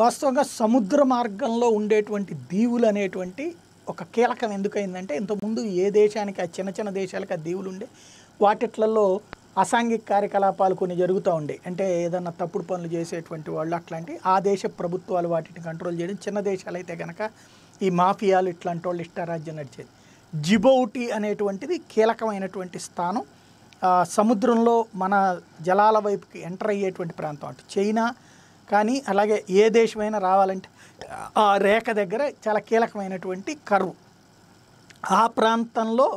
వాస్తవంగా సముద్ర మార్గంలో ఉండేటువంటి దీవులు అనేటువంటి ఒక కీలకం ఎందుకైందంటే ఇంతకుముందు ఏ దేశానికి ఆ చిన్న చిన్న దేశాలకు ఆ దీవులు ఉండే వాటిట్లలో అసాంఘిక కార్యకలాపాలు కొన్ని జరుగుతూ ఉండే అంటే ఏదన్నా తప్పుడు పనులు చేసేటువంటి వాళ్ళు అట్లాంటి ఆ దేశ ప్రభుత్వాలు వాటిని కంట్రోల్ చేయడం చిన్న దేశాలైతే కనుక ఈ మాఫియాలు ఇట్లాంటి వాళ్ళు ఇష్టారాజ్యం నడిచేది జిబౌటి అనేటువంటిది కీలకమైనటువంటి స్థానం సముద్రంలో మన జలాల వైపుకి ఎంటర్ అయ్యేటువంటి ప్రాంతం అంటే చైనా కానీ అలాగే ఏ దేశమైనా రావాలంటే ఆ రేఖ దగ్గర చాలా కీలకమైనటువంటి కరువు ఆ ప్రాంతంలో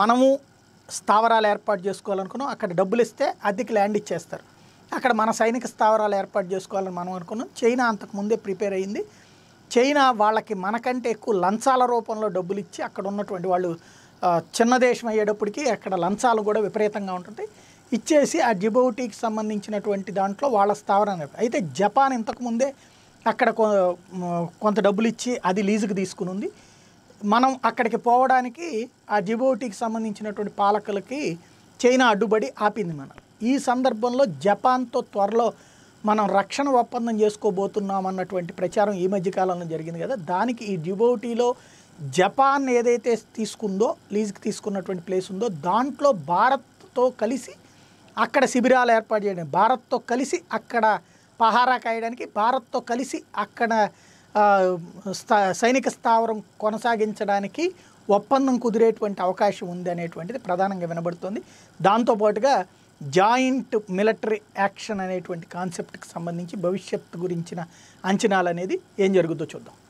మనము స్థావరాలు ఏర్పాటు చేసుకోవాలనుకున్నాం అక్కడ డబ్బులు ఇస్తే అద్దెకి ల్యాండ్ ఇచ్చేస్తారు అక్కడ మన సైనిక స్థావరాలు ఏర్పాటు చేసుకోవాలని మనం అనుకున్నాం చైనా అంతకుముందే ప్రిపేర్ అయింది చైనా వాళ్ళకి మనకంటే ఎక్కువ లంచాల రూపంలో డబ్బులు ఇచ్చి అక్కడ ఉన్నటువంటి వాళ్ళు చిన్న దేశం అయ్యేటప్పటికీ అక్కడ లంచాలు కూడా విపరీతంగా ఉంటుంది ఇచ్చేసి ఆ జిబౌటీకి సంబంధించినటువంటి దాంట్లో వాళ్ళ స్థావరం అయితే జపాన్ ఇంతకుముందే అక్కడ కొంత డబ్బులు ఇచ్చి అది లీజుకు తీసుకుని ఉంది మనం అక్కడికి పోవడానికి ఆ జిబౌటీకి సంబంధించినటువంటి పాలకులకి చైనా అడ్డుబడి ఆపింది మనం ఈ సందర్భంలో జపాన్తో త్వరలో మనం రక్షణ ఒప్పందం చేసుకోబోతున్నాం అన్నటువంటి ప్రచారం ఈ మధ్యకాలంలో జరిగింది కదా దానికి ఈ జిబౌటీలో జపాన్ ఏదైతే తీసుకుందో లీజ్కి తీసుకున్నటువంటి ప్లేస్ ఉందో దాంట్లో భారత్తో కలిసి అక్కడ శిబిరాలు ఏర్పాటు చేయడం భారత్తో కలిసి అక్కడ పహారా కాయడానికి భారత్తో కలిసి అక్కడ స్థా సైనిక స్థావరం కొనసాగించడానికి ఒప్పందం కుదిరేటువంటి అవకాశం ఉంది అనేటువంటిది ప్రధానంగా వినబడుతుంది దాంతోపాటుగా జాయింట్ మిలిటరీ యాక్షన్ అనేటువంటి కాన్సెప్ట్కి సంబంధించి భవిష్యత్తు గురించిన అంచనాలు అనేది ఏం జరుగుతుందో చూద్దాం